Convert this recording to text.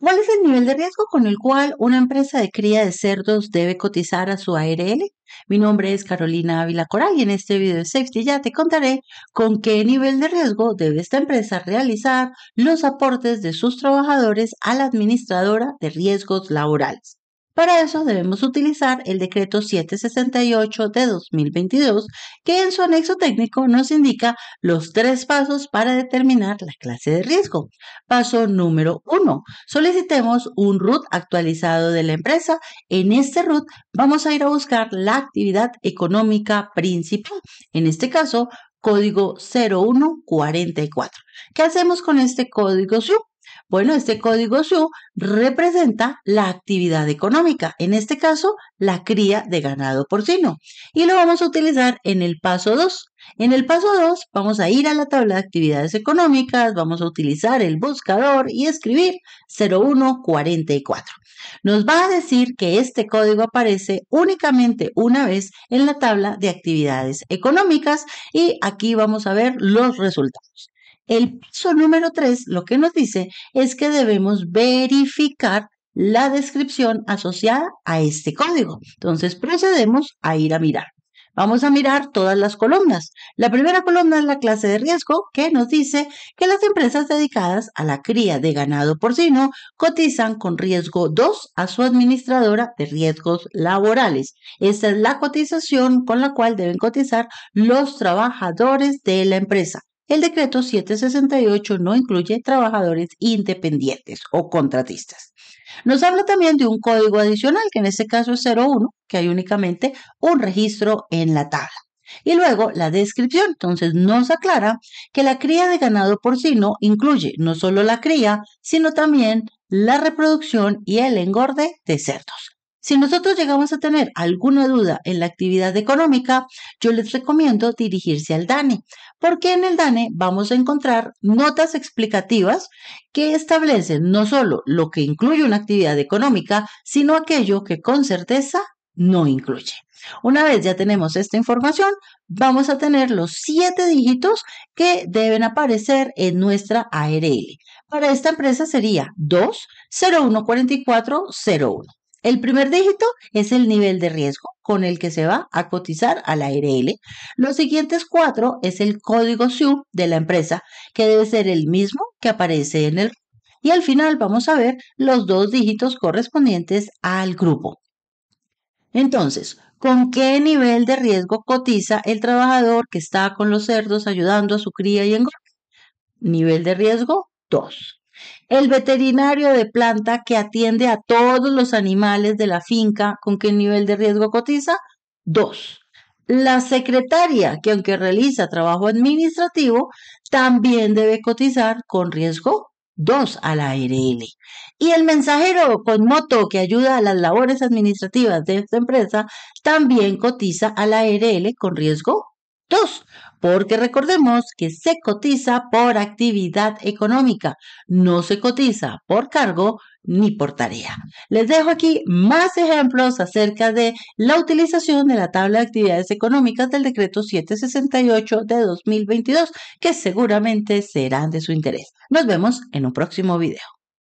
¿Cuál es el nivel de riesgo con el cual una empresa de cría de cerdos debe cotizar a su ARL? Mi nombre es Carolina Ávila Coral y en este video de Safety ya te contaré con qué nivel de riesgo debe esta empresa realizar los aportes de sus trabajadores a la administradora de riesgos laborales. Para eso debemos utilizar el decreto 768 de 2022, que en su anexo técnico nos indica los tres pasos para determinar la clase de riesgo. Paso número 1. Solicitemos un root actualizado de la empresa. En este root vamos a ir a buscar la actividad económica principal. En este caso, código 0144. ¿Qué hacemos con este código bueno, este código SU representa la actividad económica, en este caso, la cría de ganado porcino. Y lo vamos a utilizar en el paso 2. En el paso 2 vamos a ir a la tabla de actividades económicas, vamos a utilizar el buscador y escribir 0144. Nos va a decir que este código aparece únicamente una vez en la tabla de actividades económicas y aquí vamos a ver los resultados. El piso número 3 lo que nos dice es que debemos verificar la descripción asociada a este código. Entonces procedemos a ir a mirar. Vamos a mirar todas las columnas. La primera columna es la clase de riesgo que nos dice que las empresas dedicadas a la cría de ganado porcino cotizan con riesgo 2 a su administradora de riesgos laborales. Esta es la cotización con la cual deben cotizar los trabajadores de la empresa. El decreto 768 no incluye trabajadores independientes o contratistas. Nos habla también de un código adicional, que en este caso es 01, que hay únicamente un registro en la tabla. Y luego la descripción, entonces nos aclara que la cría de ganado porcino incluye no solo la cría, sino también la reproducción y el engorde de cerdos. Si nosotros llegamos a tener alguna duda en la actividad económica, yo les recomiendo dirigirse al DANE, porque en el DANE vamos a encontrar notas explicativas que establecen no solo lo que incluye una actividad económica, sino aquello que con certeza no incluye. Una vez ya tenemos esta información, vamos a tener los siete dígitos que deben aparecer en nuestra ARL. Para esta empresa sería 2014401. El primer dígito es el nivel de riesgo con el que se va a cotizar a la ARL. Los siguientes cuatro es el código SIU de la empresa, que debe ser el mismo que aparece en el... Y al final vamos a ver los dos dígitos correspondientes al grupo. Entonces, ¿con qué nivel de riesgo cotiza el trabajador que está con los cerdos ayudando a su cría y engorda? Nivel de riesgo 2. El veterinario de planta que atiende a todos los animales de la finca, ¿con qué nivel de riesgo cotiza? 2. La secretaria, que aunque realiza trabajo administrativo, también debe cotizar con riesgo 2 a la ARL. Y el mensajero con moto que ayuda a las labores administrativas de esta empresa también cotiza a la ARL con riesgo Dos, porque recordemos que se cotiza por actividad económica, no se cotiza por cargo ni por tarea. Les dejo aquí más ejemplos acerca de la utilización de la tabla de actividades económicas del decreto 768 de 2022, que seguramente serán de su interés. Nos vemos en un próximo video.